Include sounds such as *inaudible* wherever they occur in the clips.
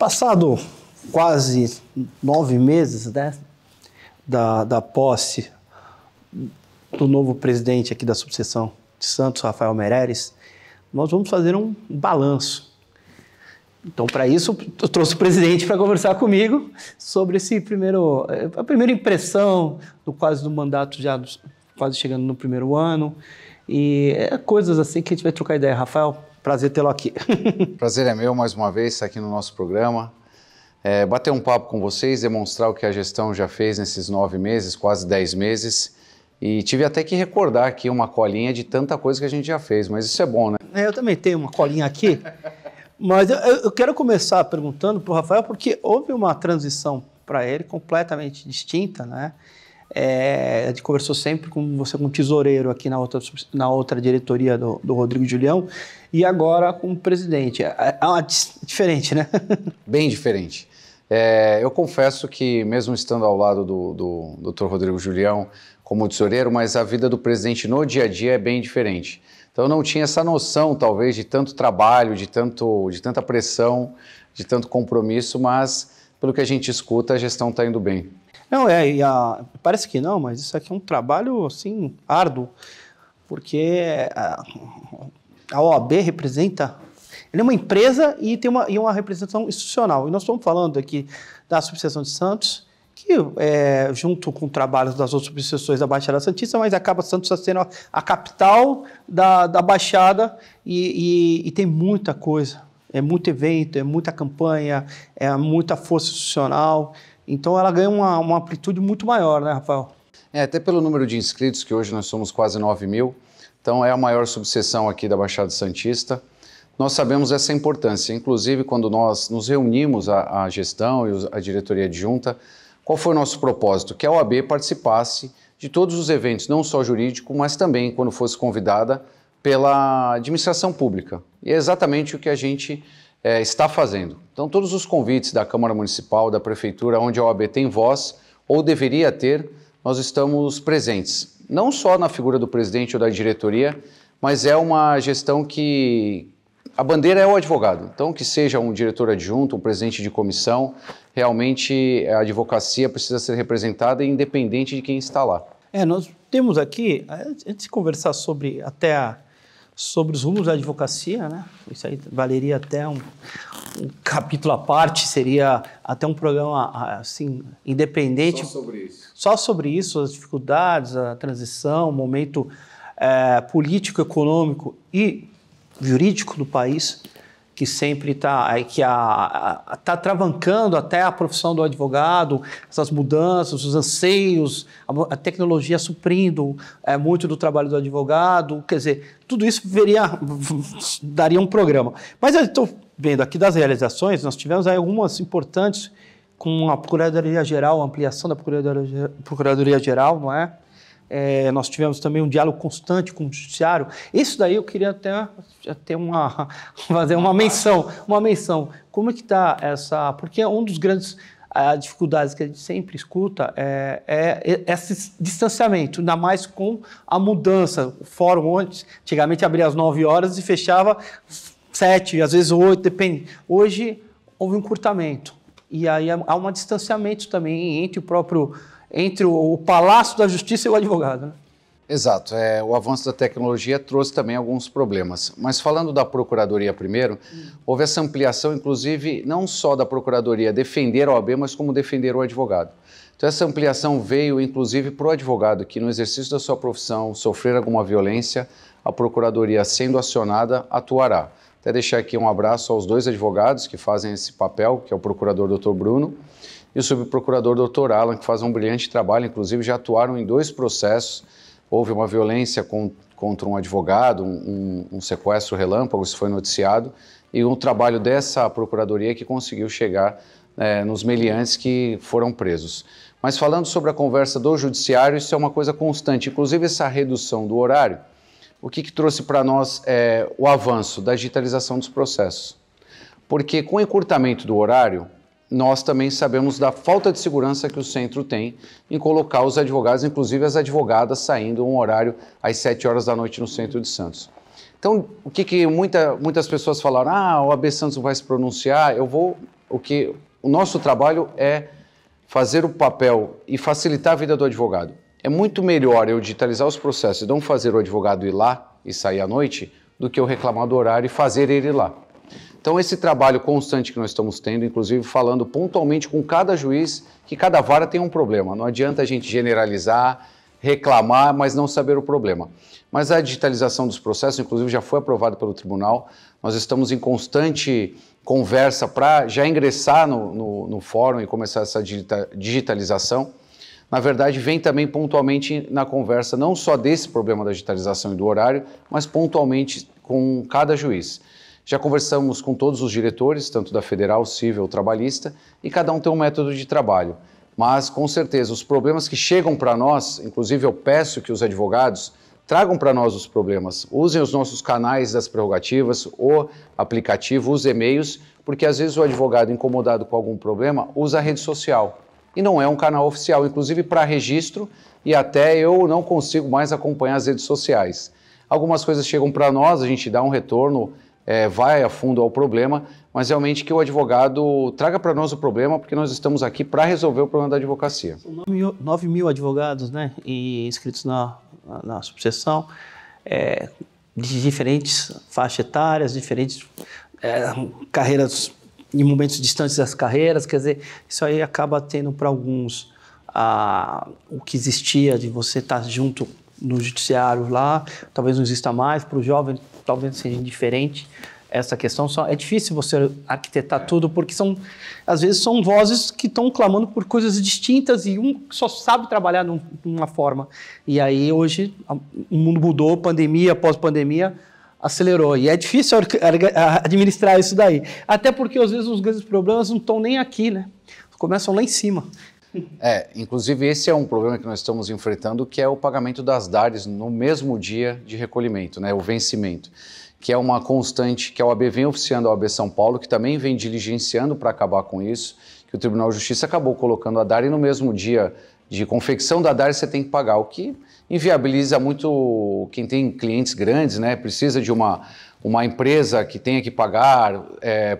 Passado quase nove meses né, da, da posse do novo presidente aqui da subseção de Santos, Rafael Meireles, nós vamos fazer um balanço. Então, para isso, eu trouxe o presidente para conversar comigo sobre esse primeiro, a primeira impressão do quase do mandato já quase chegando no primeiro ano e é coisas assim que a gente vai trocar ideia. Rafael, Prazer tê-lo aqui. *laughs* Prazer é meu, mais uma vez, estar aqui no nosso programa. É, bater um papo com vocês, demonstrar o que a gestão já fez nesses nove meses, quase dez meses. E tive até que recordar aqui uma colinha de tanta coisa que a gente já fez, mas isso é bom, né? É, eu também tenho uma colinha aqui. mas eu, eu quero começar perguntando para o Rafael, porque houve uma transição para ele completamente distinta, né? É, a gente conversou sempre com você como tesoureiro aqui na outra, na outra diretoria do, do Rodrigo Julião e agora como presidente. É, é diferente, né? *laughs* Bem diferente. É, eu confesso que, mesmo estando ao lado do, do, do Dr. Rodrigo Julião como tesoureiro, mas a vida do presidente no dia a dia é bem diferente. Então, eu não tinha essa noção, talvez, de tanto trabalho, de, tanto, de tanta pressão, de tanto compromisso, mas pelo que a gente escuta, a gestão está indo bem. Não, é, e a, parece que não, mas isso aqui é um trabalho, assim, árduo, porque é, a, a OAB representa é uma empresa e tem uma, e uma representação institucional. E nós estamos falando aqui da subseção de Santos, que é, junto com trabalhos das outras subseções da Baixada Santista, mas acaba Santos sendo a, a capital da, da Baixada e, e, e, tem muita coisa. É muito evento, é muita campanha, é muita força institucional. Então ela ganha uma, uma amplitude muito maior, né, Rafael? É, até pelo número de inscritos, que hoje nós somos quase 9 mil, então é a maior subseção aqui da Baixada Santista. Nós sabemos essa importância, inclusive quando nós nos reunimos, a, a gestão e a diretoria adjunta, qual foi o nosso propósito? Que a OAB participasse de todos os eventos, não só jurídico, mas também, quando fosse convidada, pela administração pública. E é exatamente o que a gente é, está fazendo. Então, todos os convites da Câmara Municipal, da Prefeitura, onde a OAB tem voz ou deveria ter, nós estamos presentes. Não só na figura do presidente ou da diretoria, mas é uma gestão que, a bandeira é o advogado. Então, que seja um diretor adjunto, um presidente de comissão, realmente a advocacia precisa ser representada independente de quem está lá. É, nós temos aqui, antes de conversar sobre até a, sobre os rumos da advocacia, né? Isso aí valeria até um, um capítulo à parte, seria até um programa assim independente. Só sobre isso. Só sobre isso, as dificuldades, a transição, o momento é, político, econômico e jurídico do país que sempre está que está travancando até a profissão do advogado, essas mudanças, os anseios, a, a tecnologia suprindo é, muito do trabalho do advogado, quer dizer, tudo isso veria, daria um programa. Mas eu estou vendo aqui das realizações, nós tivemos algumas importantes com a Procuradoria Geral, a ampliação da Procuradoria, Procuradoria Geral, não é? É, nós tivemos também um diálogo constante com o judiciário. Isso daí eu queria até, até uma, *laughs* fazer uma menção, uma menção. Como é que está essa... Porque é um dos grandes a ah, dificuldades que a gente sempre escuta é, é, esse distanciamento, ainda mais com a mudança. O fórum antes, antigamente abria às 9 horas e fechava 7, às vezes 8, depende. Hoje houve um curtamento. E aí há um distanciamento também entre o próprio entre o, o Palácio da Justiça e o advogado. Né? Exato. É, o avanço da tecnologia trouxe também alguns problemas. Mas falando da Procuradoria primeiro, hum. houve essa ampliação, inclusive, não só da Procuradoria defender a OAB, mas como defender o advogado. Então, essa ampliação veio, inclusive, para o advogado que, no exercício da sua profissão, sofrer alguma violência, a Procuradoria, sendo acionada, atuará. Até deixar aqui um abraço aos dois advogados que fazem esse papel, que é o procurador Dr. Bruno e o subprocurador Dr. Alan, que faz um brilhante trabalho, inclusive já atuaram em dois processos. Houve uma violência com, contra um advogado, um, um, sequestro relâmpago, isso foi noticiado, e um trabalho dessa procuradoria que conseguiu chegar é, nos meliantes que foram presos. Mas falando sobre a conversa do judiciário, isso é uma coisa constante, inclusive essa redução do horário. O que, que trouxe para nós é, o avanço da digitalização dos processos? Porque com o encurtamento do horário, nós também sabemos da falta de segurança que o centro tem em colocar os advogados, inclusive as advogadas, saindo um horário às 7 horas da noite no centro de Santos. Então, o que, que muita, muitas pessoas falaram? Ah, o AB Santos vai se pronunciar. Eu vou. O que o nosso trabalho é fazer o papel e facilitar a vida do advogado. É muito melhor eu digitalizar os processos e não fazer o advogado ir lá e sair à noite do que eu reclamar do horário e fazer ele ir lá. Então, esse trabalho constante que nós estamos tendo, inclusive falando pontualmente com cada juiz, que cada vara tem um problema. Não adianta a gente generalizar, reclamar, mas não saber o problema. Mas a digitalização dos processos, inclusive, já foi aprovada pelo tribunal. Nós estamos em constante conversa para já ingressar no, no, no, fórum e começar essa digita, digitalização. Na verdade, vem também pontualmente na conversa, não só desse problema da digitalização e do horário, mas pontualmente com cada juiz. Já conversamos com todos os diretores, tanto da federal, civil, trabalhista, e cada um tem um método de trabalho. Mas, com certeza, os problemas que chegam para nós, inclusive eu peço que os advogados tragam para nós os problemas, usem os nossos canais das prerrogativas, o aplicativo, os e-mails, porque às vezes o advogado incomodado com algum problema usa a rede social e não é um canal oficial, inclusive para registro, e até eu não consigo mais acompanhar as redes sociais. Algumas coisas chegam para nós, a gente dá um retorno é, vai a fundo ao problema, mas realmente que o advogado traga para nós o problema, porque nós estamos aqui para resolver o problema da advocacia. São 9 mil advogados né, inscritos na, na, na subseção, é, de diferentes faixas etárias, diferentes é, carreiras em momentos distantes das carreiras, quer dizer, isso aí acaba tendo para alguns a, o que existia de você estar tá junto no judiciário lá, talvez não exista mais, para o jovem talvez seja indiferente essa questão. Só é difícil você arquitetar é. tudo, porque são, às vezes, são vozes que estão clamando por coisas distintas e um só sabe trabalhar num, numa forma. E aí, hoje, a, o mundo mudou, pandemia, pós-pandemia, acelerou. E é difícil administrar isso daí. Até porque, às vezes, os grandes problemas não estão nem aqui, né? Começam lá em cima. *laughs* É, inclusive esse é um problema que nós estamos enfrentando, que é o pagamento das DARES no mesmo dia de recolhimento, né, o vencimento, que é uma constante que a OAB vem oficiando a OAB São Paulo, que também vem diligenciando para acabar com isso, que o Tribunal de Justiça acabou colocando a DARE no mesmo dia de confecção da DARE você tem que pagar, o que inviabiliza muito quem tem clientes grandes, né, precisa de uma uma empresa que tenha que pagar, é,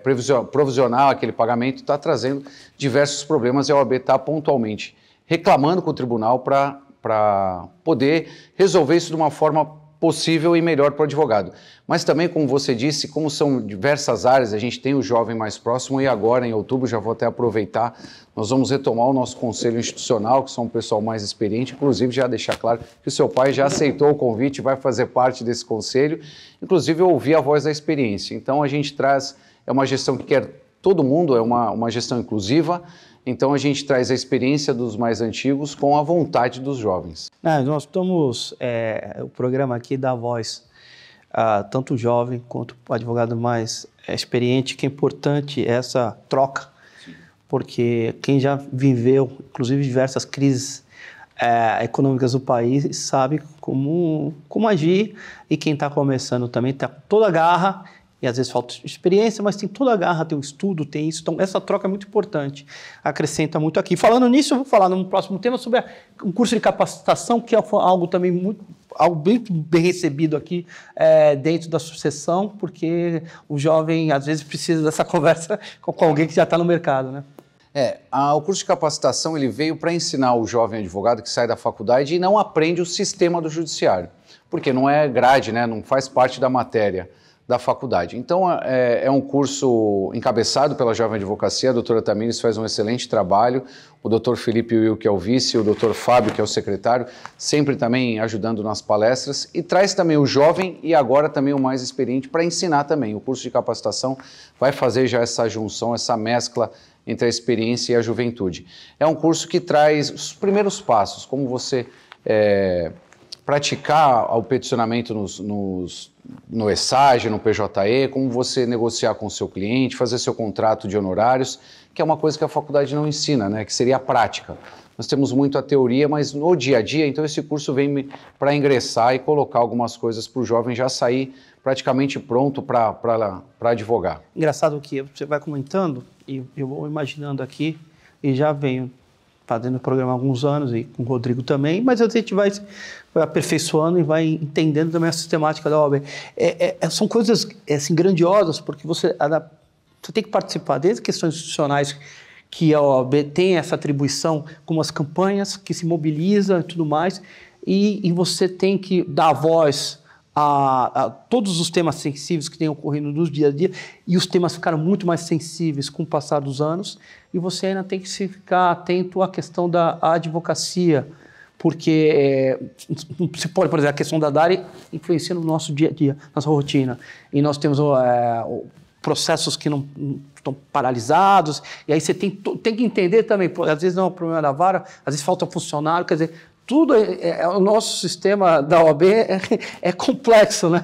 provisional aquele pagamento, está trazendo diversos problemas e a OAB está pontualmente reclamando com o tribunal para poder resolver isso de uma forma possível e melhor para o advogado. Mas também, como você disse, como são diversas áreas, a gente tem o jovem mais próximo e agora, em outubro, já vou até aproveitar, nós vamos retomar o nosso conselho institucional, que são o pessoal mais experiente, inclusive já deixar claro que o seu pai já aceitou o convite, vai fazer parte desse conselho, inclusive ouvir a voz da experiência. Então, a gente traz, é uma gestão que quer todo mundo, é uma, uma gestão inclusiva, então a gente traz a experiência dos mais antigos com a vontade dos jovens. Ah, nós estamos é, o programa aqui dá voz a ah, tanto o jovem quanto o advogado mais é, experiente, que é importante essa troca, porque quem já viveu, inclusive diversas crises é, econômicas do país sabe como, como agir e quem está começando também está com toda a garra e às vezes falta experiência, mas tem toda a garra, tem o um estudo, tem isso. Então, essa troca é muito importante, acrescenta muito aqui. Falando nisso, eu vou falar num próximo tema sobre um curso de capacitação, que é algo também muito algo bem, bem recebido aqui é, dentro da sucessão, porque o jovem às vezes precisa dessa *laughs* conversa com, com alguém que já está no mercado, né? É, a, o curso de capacitação ele veio para ensinar o jovem advogado que sai da faculdade e não aprende o sistema do judiciário, porque não é grade, né? Não faz parte da matéria da faculdade. Então, é, é, é, um curso encabeçado pela Jovem Advocacia, a doutora Tamires faz um excelente trabalho, o doutor Felipe Will, que é o vice, o doutor Fábio, que é o secretário, sempre também ajudando nas palestras, e traz também o jovem e agora também o mais experiente para ensinar também. O curso de capacitação vai fazer já essa junção, essa mescla entre a experiência e a juventude. É um curso que traz os primeiros passos, como você... É, praticar o peticionamento nos, nos, no ESAGE, no PJE, como você negociar com o seu cliente, fazer seu contrato de honorários, que é uma coisa que a faculdade não ensina, né? que seria a prática. Nós temos muito a teoria, mas no dia a dia, então esse curso vem para ingressar e colocar algumas coisas para o jovem já sair praticamente pronto para pra, pra advogar. Engraçado que você vai comentando, e eu vou imaginando aqui, e já venho fazendo tá o programa há alguns anos e com o Rodrigo também, mas a gente vai, vai aperfeiçoando e vai entendendo também a sistemática da obra. É, é, é são coisas é, assim, grandiosas, porque você, você tem que participar desde questões institucionais que a OAB tem essa atribuição, como as campanhas que se mobilizam e tudo mais, e, e você tem que dar voz a, a, todos os temas sensíveis que têm ocorrido nos dias a dia e os temas ficaram muito mais sensíveis com o passar dos anos e você ainda tem que se ficar atento à questão da advocacia porque é, eh, se pode, por exemplo, a questão da DARI influencia no nosso dia a dia, nossa rotina e nós temos é, processos que não, não estão paralisados e aí você tem, tem que entender também, às vezes não é um problema da vara, às vezes falta funcionário, quer dizer, tudo é, é, é, o nosso sistema da OAB é, é, complexo, né?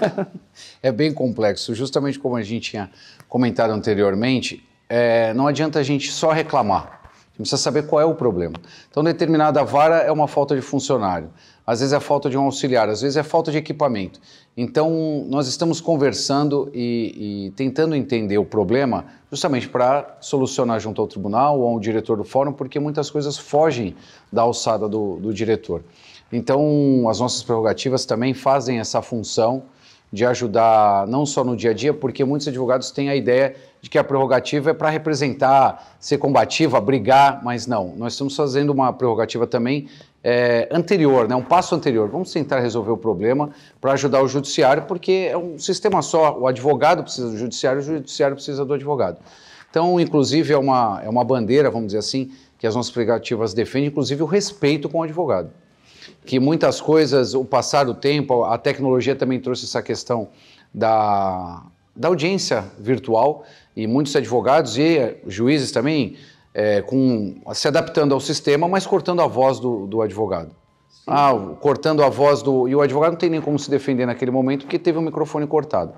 É bem complexo. Justamente como a gente tinha comentado anteriormente, é, não adianta a gente só reclamar. A gente precisa saber qual é o problema. Então, determinada vara é uma falta de funcionário às vezes é falta de um auxiliar, às vezes é falta de equipamento. Então, nós estamos conversando e, e tentando entender o problema justamente para solucionar junto ao tribunal ou ao diretor do fórum, porque muitas coisas fogem da alçada do, do diretor. Então, as nossas prerrogativas também fazem essa função de ajudar não só no dia a dia, porque muitos advogados têm a ideia de que a prerrogativa é para representar, ser combativa, brigar, mas não. Nós estamos fazendo uma prerrogativa também é, anterior, né, um passo anterior. Vamos tentar resolver o problema para ajudar o judiciário, porque é um sistema só. O advogado precisa do judiciário, o judiciário precisa do advogado. Então, inclusive, é uma, é uma bandeira, vamos dizer assim, que as nossas prerrogativas defendem, inclusive o respeito com o advogado. Que muitas coisas, o passar do tempo, a tecnologia também trouxe essa questão da, da audiência virtual, e muitos advogados e juízes também é, com, se adaptando ao sistema, mas cortando a voz do, do advogado. Sim. Ah, cortando a voz do. E o advogado não tem nem como se defender naquele momento porque teve o microfone cortado.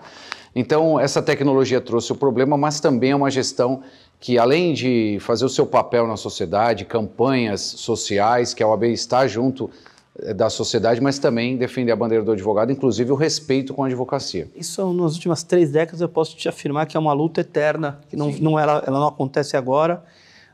Então, essa tecnologia trouxe o problema, mas também é uma gestão que, além de fazer o seu papel na sociedade, campanhas sociais, que a OAB está junto eh, da sociedade, mas também defende a bandeira do advogado, inclusive o respeito com a advocacia. Isso, nas últimas três décadas, eu posso te afirmar que é uma luta eterna, que não, não ela, ela não acontece agora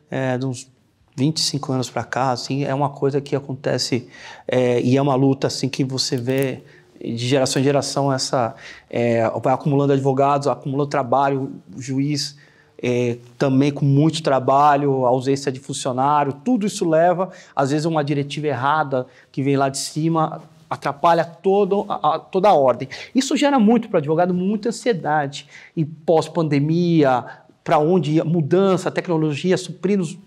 é, de uns 25 anos para cá, assim, é uma coisa que acontece é, e é uma luta assim que você vê de geração em geração essa é, vai acumulando advogados, acumulando trabalho, juiz é, também com muito trabalho, ausência de funcionário, tudo isso leva às vezes uma diretiva errada que vem lá de cima atrapalha todo, a, a, toda a ordem. Isso gera muito para o advogado, muita ansiedade. E pós-pandemia, para onde mudança, tecnologia, suprindo os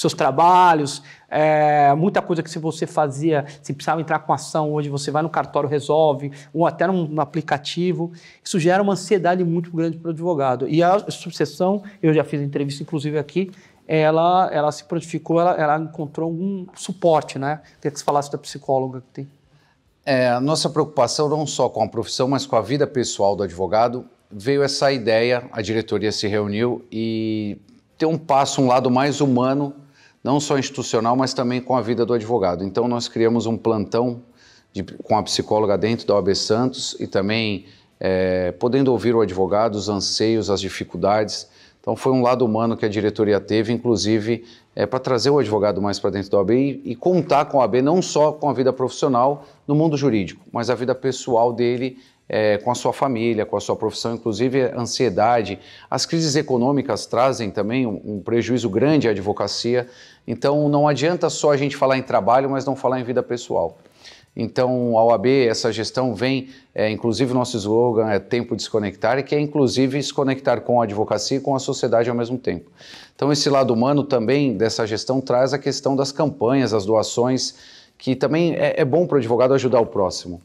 seus trabalhos, é, muita coisa que se você fazia, se precisava entrar com ação hoje, você vai no cartório, resolve, ou até num, num aplicativo. Isso gera uma ansiedade muito grande para o advogado. E a sucessão, eu já fiz entrevista, inclusive, aqui, ela, ela se prontificou, ela, ela encontrou algum suporte, né? Queria que você falasse da psicóloga que tem. É, a nossa preocupação não só com a profissão, mas com a vida pessoal do advogado veio essa ideia, a diretoria se reuniu e ter um passo, um lado mais humano, não só institucional, mas também com a vida do advogado. Então nós criamos um plantão de, com a psicóloga dentro da OAB Santos e também é, podendo ouvir o advogado, os anseios, as dificuldades. Então foi um lado humano que a diretoria teve, inclusive é, para trazer o advogado mais para dentro da OAB e, e, contar com a OAB não só com a vida profissional no mundo jurídico, mas a vida pessoal dele é, com a sua família, com a sua profissão, inclusive ansiedade. As crises econômicas trazem também um, um, prejuízo grande à advocacia, então não adianta só a gente falar em trabalho, mas não falar em vida pessoal. Então, a OAB, essa gestão vem, é, inclusive nosso slogan é Tempo Desconectar, que é inclusive se conectar com a advocacia e com a sociedade ao mesmo tempo. Então, esse lado humano também dessa gestão traz a questão das campanhas, as doações, que também é, é bom para o advogado ajudar o próximo.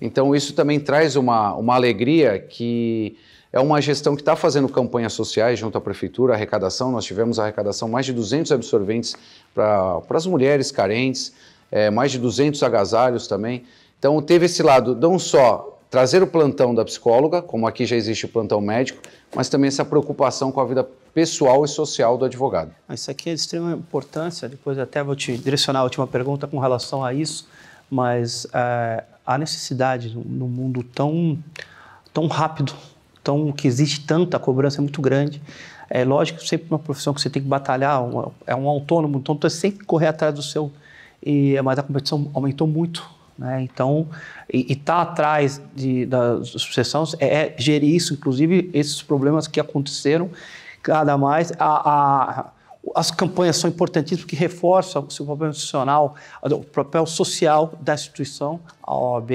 Então, isso também traz uma, uma alegria que é uma gestão que está fazendo campanhas sociais junto à prefeitura, arrecadação. Nós tivemos arrecadação mais de 200 absorventes para as mulheres carentes, é, mais de 200 agasalhos também. Então, teve esse lado, não só trazer o plantão da psicóloga, como aqui já existe o plantão médico, mas também essa preocupação com a vida pessoal e social do advogado. Ah, isso aqui é de extrema importância, depois até vou te direcionar a última pergunta com relação a isso, mas é, a necessidade no mundo tão, tão rápido, tão que existe tanta cobrança é muito grande, é lógico que sempre uma profissão que você tem que batalhar, é um autônomo, então tu tem sempre correr atrás do seu, e, mas a competição aumentou muito, né? então e está atrás de, da sucessão é, é, gerir isso, inclusive esses problemas que aconteceram cada mais. A, a, as campanhas são importantíssimas porque reforçam o seu papel institucional, o papel social da instituição, a OAB.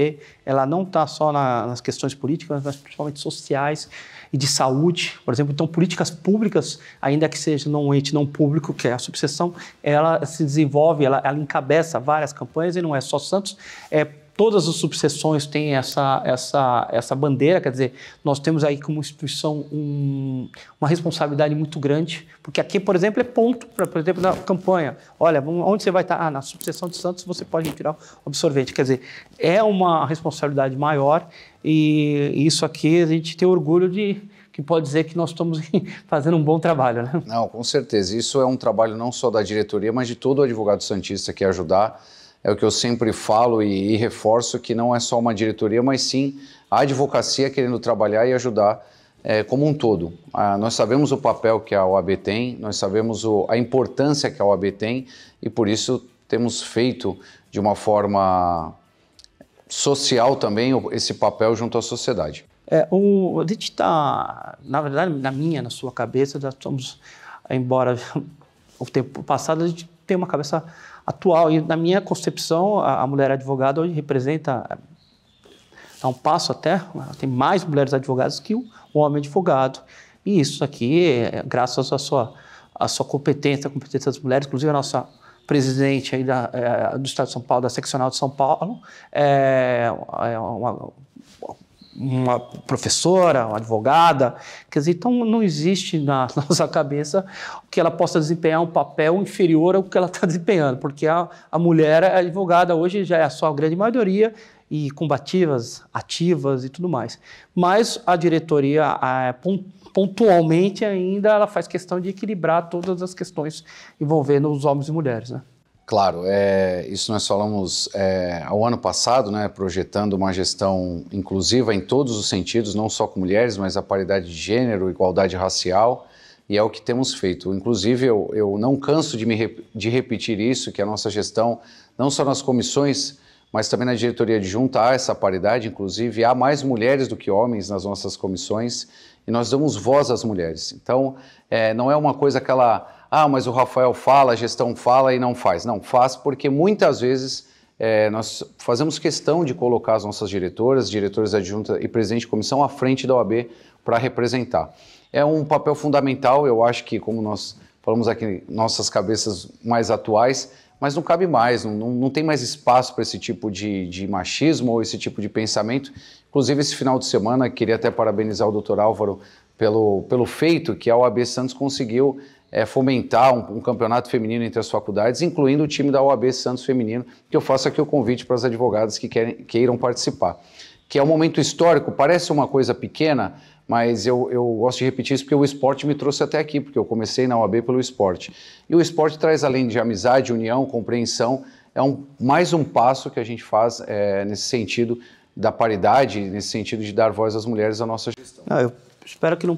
Ela não está só na, nas questões políticas, mas principalmente sociais e de saúde, por exemplo. Então, políticas públicas, ainda que seja não ente não público, que é a subseção, ela se desenvolve, ela, ela encabeça várias campanhas e não é só Santos. É Todas as subseções têm essa, essa, essa bandeira, quer dizer, nós temos aí como instituição um, uma responsabilidade muito grande, porque aqui, por exemplo, é ponto, pra, por exemplo, na campanha. Olha, onde você vai estar? Tá? Ah, na subseção de Santos você pode retirar o absorvente. Quer dizer, é uma responsabilidade maior e isso aqui a gente tem orgulho de, que pode dizer que nós estamos *laughs* fazendo um bom trabalho, né? Não, com certeza. Isso é um trabalho não só da diretoria, mas de todo o advogado santista que ajudar é o que eu sempre falo e, e reforço que não é só uma diretoria, mas sim a advocacia querendo trabalhar e ajudar é, como um todo. Ah, nós sabemos o papel que a OAB tem, nós sabemos o, a importância que a OAB tem e por isso temos feito de uma forma social também esse papel junto à sociedade. É, o, a gente está, na verdade, na minha, na sua cabeça, nós estamos, embora *laughs* o tempo passado, a gente tem uma cabeça atual. E na minha concepção, a, a mulher advogada hoje representa, é, dá um passo até, né, tem mais mulheres advogadas que o homem advogado. E isso aqui, é, graças à sua, à sua competência, competência das mulheres, inclusive a nossa presidente aí da, é, do Estado de São Paulo, da seccional de São Paulo, é, é uma uma professora, uma advogada, quer dizer, então não existe na *laughs* nossa cabeça que ela possa desempenhar um papel inferior ao que ela está desempenhando, porque a, a mulher a é advogada hoje já é a sua grande maioria e combativas, ativas e tudo mais. Mas a diretoria a, pontualmente ainda ela faz questão de equilibrar todas as questões envolvendo os homens e mulheres, né? Claro, é, isso nós falamos é, ao ano passado, né, projetando uma gestão inclusiva em todos os sentidos, não só com mulheres, mas a paridade de gênero, igualdade racial, e é o que temos feito. Inclusive, eu, eu não canso de, me, de repetir isso, que a nossa gestão, não só nas comissões, mas também na diretoria adjunta há essa paridade, inclusive há mais mulheres do que homens nas nossas comissões, e nós damos voz às mulheres. Então, é, não é uma coisa que ela ah, mas o Rafael fala, a gestão fala e não faz. Não, faz porque muitas vezes é, nós fazemos questão de colocar as nossas diretoras, diretores adjunta e presidente de comissão à frente da OAB para representar. É um papel fundamental, eu acho que, como nós falamos aqui, nossas cabeças mais atuais, mas não cabe mais, não, não tem mais espaço para esse tipo de, de, machismo ou esse tipo de pensamento. Inclusive, esse final de semana, queria até parabenizar o doutor Álvaro pelo, pelo feito que a OAB Santos conseguiu é, fomentar um, um, campeonato feminino entre as faculdades, incluindo o time da UAB Santos Feminino, que eu faço aqui o convite para as advogadas que querem, queiram participar. Que é um momento histórico, parece uma coisa pequena, mas eu, eu gosto de repetir isso porque o esporte me trouxe até aqui, porque eu comecei na UAB pelo esporte. E o esporte traz, além de amizade, união, compreensão, é um, mais um passo que a gente faz é, nesse sentido da paridade, nesse sentido de dar voz às mulheres à nossa gestão. Não, ah, eu espero que num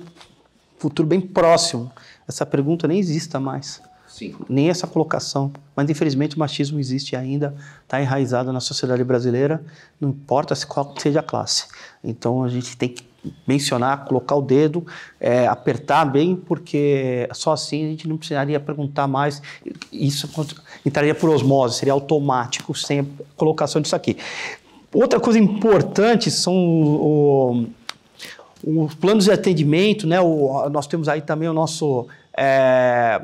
futuro bem próximo essa pergunta nem exista mais. Sim. Nem essa colocação. Mas, infelizmente, o machismo existe ainda, está enraizado na sociedade brasileira, não importa se qual seja a classe. Então, a gente tem que mencionar, colocar o dedo, é, apertar bem, porque só assim a gente não precisaria perguntar mais. Isso entraria por osmose, seria automático sem a colocação disso aqui. Outra coisa importante são o, os planos de atendimento, né? O, nós temos aí também o nosso é,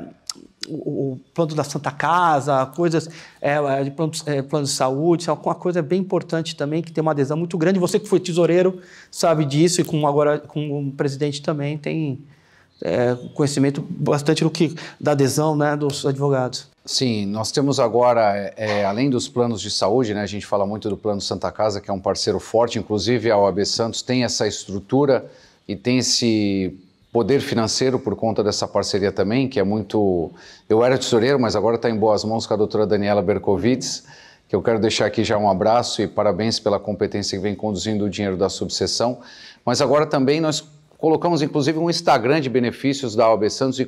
o, o, plano da Santa Casa, coisas é, é, de plano, é, plano de saúde, isso é uma coisa bem importante também que tem uma adesão muito grande. Você que foi tesoureiro sabe disso e com agora com o presidente também tem é, conhecimento bastante do que da adesão, né, dos advogados. Sim, nós temos agora, é, é, além dos planos de saúde, né, a gente fala muito do Plano Santa Casa, que é um parceiro forte, inclusive a OAB Santos tem essa estrutura e tem esse poder financeiro por conta dessa parceria também, que é muito. Eu era tesoureiro, mas agora está em boas mãos com a doutora Daniela Bercovitz, que eu quero deixar aqui já um abraço e parabéns pela competência que vem conduzindo o dinheiro da subseção. Mas agora também nós Colocamos inclusive um Instagram de benefícios da OAB Santos,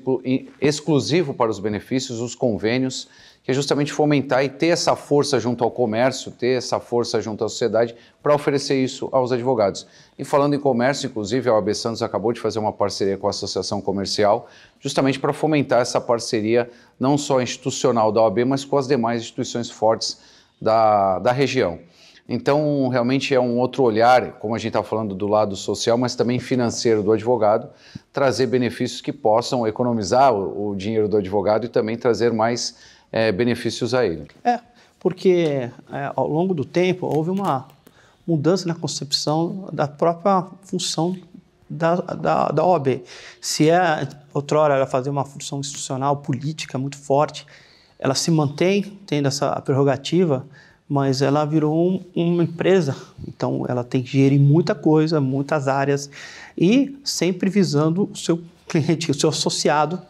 exclusivo para os benefícios, os convênios, que é justamente fomentar e ter essa força junto ao comércio, ter essa força junto à sociedade para oferecer isso aos advogados. E falando em comércio, inclusive a OAB Santos acabou de fazer uma parceria com a Associação Comercial, justamente para fomentar essa parceria não só institucional da OAB, mas com as demais instituições fortes da, da região. Então, realmente é um outro olhar, como a gente está falando do lado social, mas também financeiro do advogado, trazer benefícios que possam economizar o, o dinheiro do advogado e também trazer mais é, benefícios a ele. É, porque é, ao longo do tempo houve uma mudança na concepção da própria função da, da, da OAB. Se é, outrora ela fazia uma função institucional, política muito forte, ela se mantém tendo essa prerrogativa mas ela virou um, uma empresa. Então ela tem que gerir muita coisa, muitas áreas e sempre visando o seu cliente, o seu associado.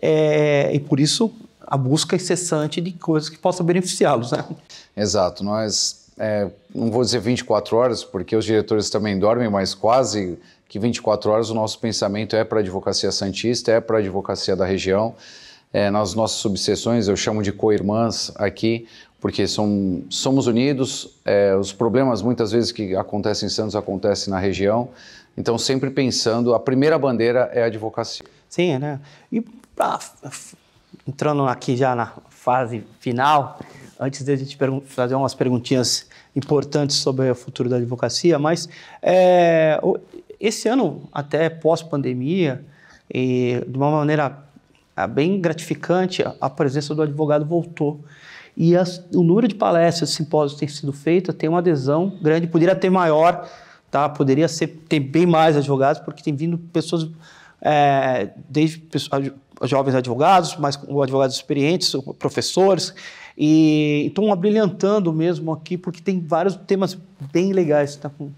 É, e por isso a busca incessante de coisas que possam beneficiá-los. Né? Exato. Nós, é, não vou dizer 24 horas, porque os diretores também dormem, mas quase que 24 horas o nosso pensamento é para a advocacia santista, é para a advocacia da região. É, nas nossas subseções, eu chamo de co-irmãs aqui, porque somos unidos, é, os problemas muitas vezes que acontecem em Santos acontecem na região, então sempre pensando, a primeira bandeira é a advocacia. Sim, né? E pra, entrando aqui já na fase final, antes de a gente fazer umas perguntinhas importantes sobre o futuro da advocacia, mas é, esse ano, até pós-pandemia, de uma maneira ah, bem gratificante, a presença do advogado voltou. E as, o número de palestras, simpósios que tem sido feito tem uma adesão grande, poderia ter maior, tá? poderia ser, ter bem mais advogados, porque tem vindo pessoas, é, desde pessoas, jovens advogados, mas advogados experientes, professores, e então abrilhantando mesmo aqui, porque tem vários temas bem legais. Tá? Eu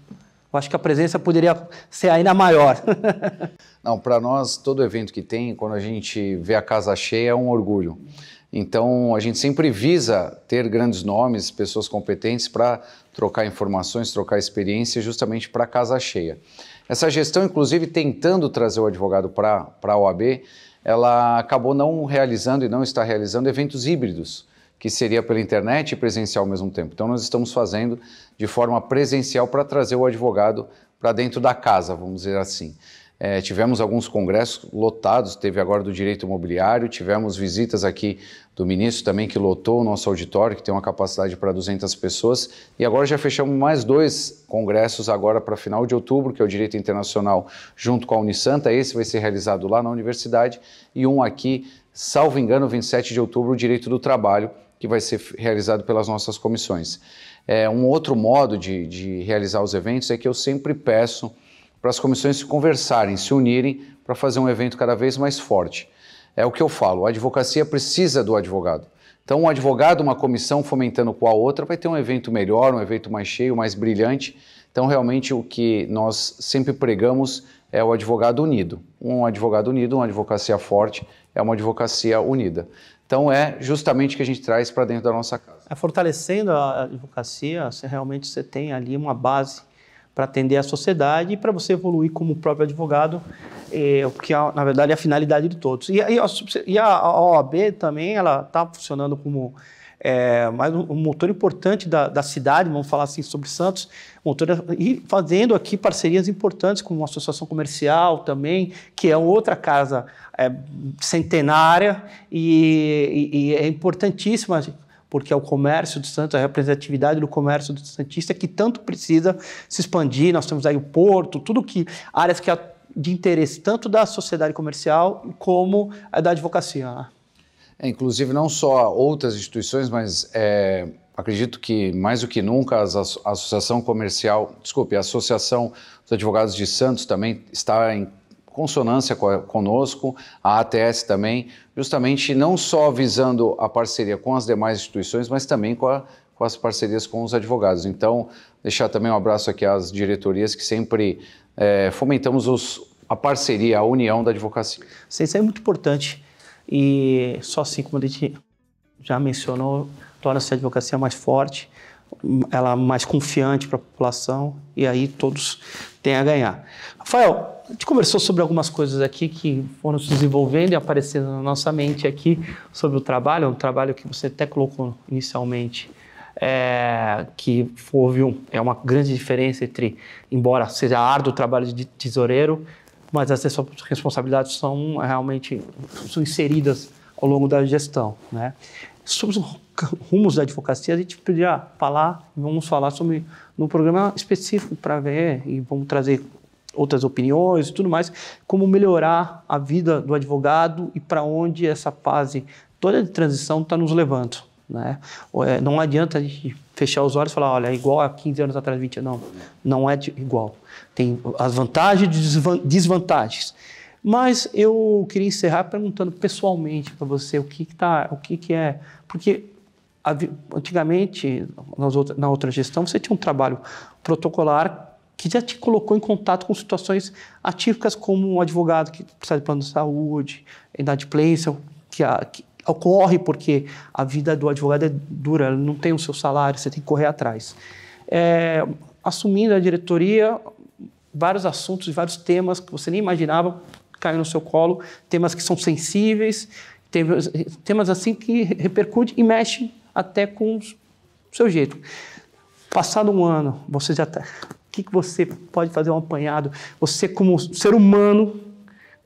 acho que a presença poderia ser ainda maior. *laughs* Não, para nós, todo evento que tem, quando a gente vê a casa cheia, é um orgulho. Então, a gente sempre visa ter grandes nomes, pessoas competentes para trocar informações, trocar experiência, justamente para casa cheia. Essa gestão, inclusive, tentando trazer o advogado para a OAB, ela acabou não realizando e não está realizando eventos híbridos, que seria pela internet e presencial ao mesmo tempo. Então, nós estamos fazendo de forma presencial para trazer o advogado para dentro da casa, vamos dizer assim. É, tivemos alguns congressos lotados, teve agora do direito imobiliário, tivemos visitas aqui do ministro também que lotou o nosso auditório, que tem uma capacidade para 200 pessoas, e agora já fechamos mais dois congressos agora para final de outubro, que é o Direito Internacional junto com a Unisanta, esse vai ser realizado lá na universidade, e um aqui, salvo engano, 27 de outubro, o Direito do Trabalho, que vai ser realizado pelas nossas comissões. É, um outro modo de, de realizar os eventos é que eu sempre peço para as comissões se conversarem, se unirem para fazer um evento cada vez mais forte. É o que eu falo, a advocacia precisa do advogado. Então, um advogado, uma comissão fomentando com a outra, vai ter um evento melhor, um evento mais cheio, mais brilhante. Então, realmente, o que nós sempre pregamos é o advogado unido. Um advogado unido, uma advocacia forte, é uma advocacia unida. Então, é justamente o que a gente traz para dentro da nossa casa. É fortalecendo a advocacia, realmente você tem ali uma base para atender a sociedade e para você evoluir como próprio advogado, eh, é, que na verdade é a finalidade de todos. E, e, a, e a OAB também ela está funcionando como é, mais um, um motor importante da, da, cidade, vamos falar assim sobre Santos, motor, e fazendo aqui parcerias importantes com uma associação comercial também, que é outra casa é, centenária e, e, e é importantíssima porque é o comércio do Santos, a representatividade do comércio do Santista que tanto precisa se expandir. Nós temos aí o porto, tudo que áreas que é de interesse tanto da sociedade comercial como da advocacia. Né? É, inclusive, não só outras instituições, mas é, acredito que mais do que nunca a Associação Comercial, desculpe, a Associação dos Advogados de Santos também está em consonância conosco, a ATS também, justamente não só visando a parceria com as demais instituições, mas também com, a, com as parcerias com os advogados. Então, deixar também um abraço aqui às diretorias que sempre é, fomentamos os, a parceria, a união da advocacia. Isso é muito importante e só assim, como a gente já mencionou, torna-se a advocacia mais forte ela mais confiante para a população e aí todos têm a ganhar. Rafael, a gente conversou sobre algumas coisas aqui que foram se desenvolvendo e aparecendo na nossa mente aqui sobre o trabalho, um trabalho que você até colocou inicialmente, é, que houve um, é uma grande diferença entre, embora seja árduo o trabalho de tesoureiro, mas as responsabilidades são realmente são inseridas ao longo da gestão, né? sobre os rumos da advocacia, a gente podia falar, vamos falar sobre num programa específico para ver e vamos trazer outras opiniões e tudo mais, como melhorar a vida do advogado e para onde essa fase toda de transição está nos levando. Né? É, não adianta a gente fechar os olhos e falar, olha, é igual a 15 anos atrás, 20 anos. Não, não é igual. Tem as vantagens e desvantagens. Mas eu queria encerrar perguntando pessoalmente para você o que, que tá, o que, que é, porque antigamente outras, na outra gestão você tinha um trabalho protocolar que já te colocou em contato com situações atípicas como um advogado que precisa de plano de saúde, inadimplência, que, que ocorre porque a vida do advogado é dura, ele não tem o seu salário, você tem que correr atrás. É, assumindo a diretoria, vários assuntos, vários temas que você nem imaginava caiu no seu colo, temas que são sensíveis, temas, temas assim que repercute e mexe até com o seu jeito. Passado um ano, você já está. O que, que você pode fazer um apanhado? Você, como ser humano,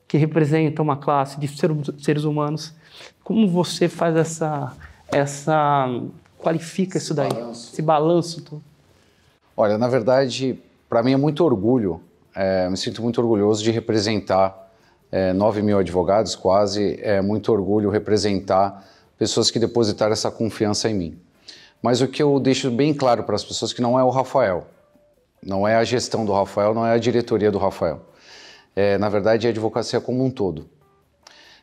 que representa uma classe de ser, seres humanos, como você faz essa. essa qualifica esse isso daí? Balanço. Esse balanço Olha, na verdade, para mim é muito orgulho, é, me sinto muito orgulhoso de representar é, 9 mil advogados quase, é muito orgulho representar pessoas que depositaram essa confiança em mim. Mas o que eu deixo bem claro para as pessoas é que não é o Rafael, não é a gestão do Rafael, não é a diretoria do Rafael. É, na verdade, é a advocacia como um todo.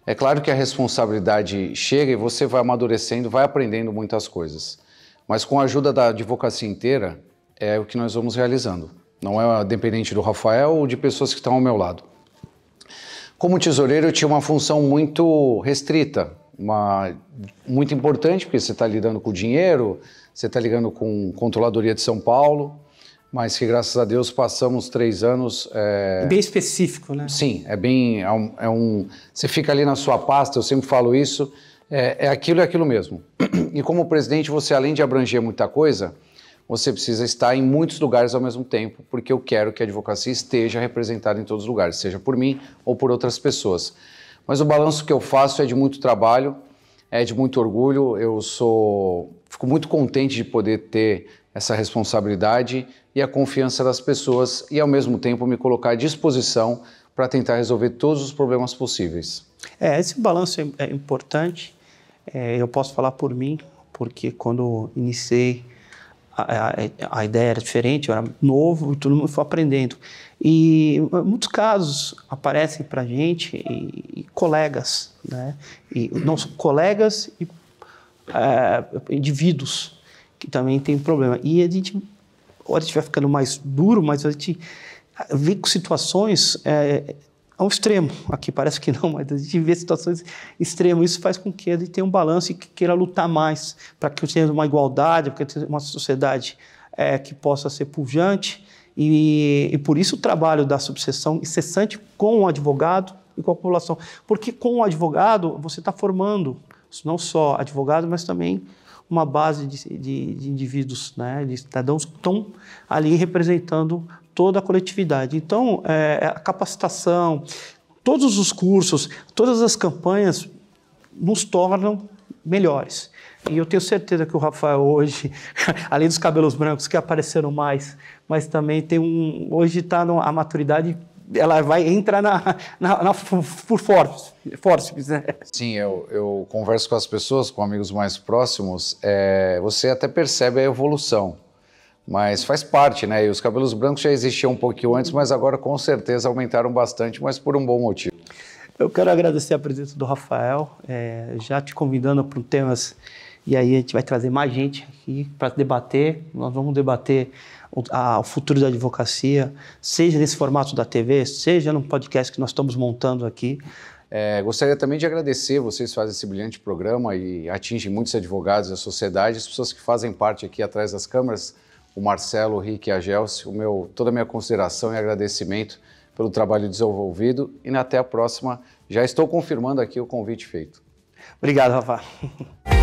É claro que a responsabilidade chega e você vai amadurecendo, vai aprendendo muitas coisas. Mas com a ajuda da advocacia inteira, é o que nós vamos realizando. Não é dependente do Rafael ou de pessoas que estão ao meu lado. Como tesoureiro, eu tinha uma função muito restrita, uma, muito importante, porque você está lidando com dinheiro, você está ligando com controladoria de São Paulo, mas que graças a Deus passamos três anos. É... Bem específico, né? Sim, é bem. É um, é um, você fica ali na sua pasta, eu sempre falo isso, é, é aquilo, é aquilo mesmo. *clears throat* E como presidente, você além de abranger muita coisa, você precisa estar em muitos lugares ao mesmo tempo, porque eu quero que a advocacia esteja representada em todos os lugares, seja por mim ou por outras pessoas. Mas o balanço que eu faço é de muito trabalho, é de muito orgulho. Eu sou, fico muito contente de poder ter essa responsabilidade e a confiança das pessoas e ao mesmo tempo me colocar à disposição para tentar resolver todos os problemas possíveis. É, esse balanço é, é importante. É, eu posso falar por mim, porque quando iniciei a, a, ideia era diferente, eu era novo e todo mundo foi aprendendo. E muitos casos aparecem para gente e, e, colegas, né? E não colegas e é, indivíduos que também tem problema. E a gente, a hora a gente vai ficando mais duro, mas a gente vê com situações é, a um extremo. Aqui parece que não, *laughs* mas a gente vê situações extremas. Isso faz com que ele tenha um balanço e que queira lutar mais para que eu tenha uma igualdade, para que tenha uma sociedade é, que possa ser pujante. E, e, por isso o trabalho da subseção incessante com o advogado e com a população. Porque com o advogado você está formando não só advogado, mas também uma base de, de, de indivíduos, né, de cidadãos que estão ali representando toda a coletividade. Então, é, é, a capacitação, todos os cursos, todas as campanhas nos tornam melhores. E eu tenho certeza que o Rafael hoje, *laughs* além dos cabelos brancos que apareceram mais, mas também tem um. Hoje está a maturidade, ela vai entrar na, na, na por fórceps, né? Sim, eu, eu converso com as pessoas, com amigos mais próximos, é, você até percebe a evolução mas faz parte, né? E os cabelos brancos já existiam um pouquinho antes, mas agora com certeza aumentaram bastante, mas por um bom motivo. Eu quero agradecer a presença do Rafael, é, já te convidando para temas, e aí a gente vai trazer mais gente aqui para debater. Nós vamos debater o, a, o, futuro da advocacia, seja nesse formato da TV, seja no podcast que nós estamos montando aqui. É, gostaria também de agradecer, vocês fazem esse brilhante programa e atingem muitos advogados, a sociedade, as pessoas que fazem parte aqui atrás das câmeras o Marcelo, o Rick e a Gelsi, o meu, toda a minha consideração e agradecimento pelo trabalho desenvolvido e até a próxima. Já estou confirmando aqui o convite feito. Obrigado, Rafa. *laughs*